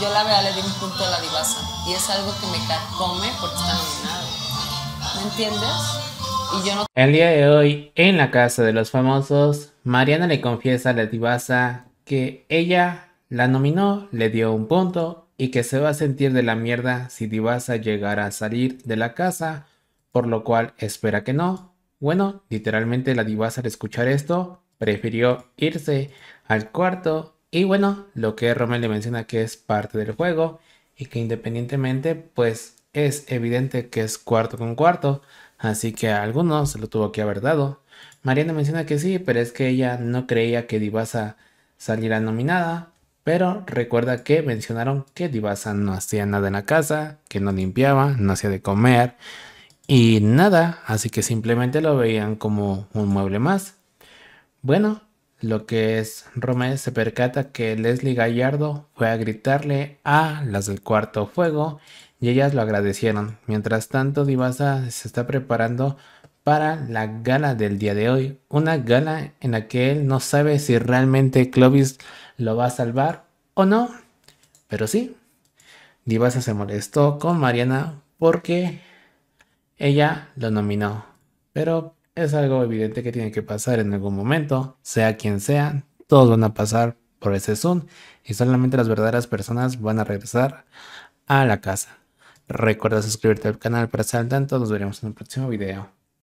yo la verdad le di un punto a la divasa y es algo que me come porque está nominado. ¿Me entiendes? Y El día de hoy, en la casa de los famosos, Mariana le confiesa a la divasa que ella la nominó, le dio un punto y que se va a sentir de la mierda si divasa llegara a salir de la casa, por lo cual espera que no. Bueno, literalmente la divasa al escuchar esto prefirió irse al cuarto y bueno, lo que Romel le menciona que es parte del juego y que independientemente, pues es evidente que es cuarto con cuarto, así que a algunos se lo tuvo que haber dado. Mariana menciona que sí, pero es que ella no creía que Divasa saliera nominada, pero recuerda que mencionaron que Divasa no hacía nada en la casa, que no limpiaba, no hacía de comer y nada, así que simplemente lo veían como un mueble más. Bueno, lo que es Romé se percata que Leslie Gallardo fue a gritarle a las del cuarto fuego y ellas lo agradecieron. Mientras tanto, Divasa se está preparando para la gala del día de hoy, una gala en la que él no sabe si realmente Clovis lo va a salvar o no, pero sí. Divasa se molestó con Mariana porque ella lo nominó, pero es algo evidente que tiene que pasar en algún momento, sea quien sea, todos van a pasar por ese Zoom y solamente las verdaderas personas van a regresar a la casa. Recuerda suscribirte al canal para estar al tanto, nos veremos en el próximo video.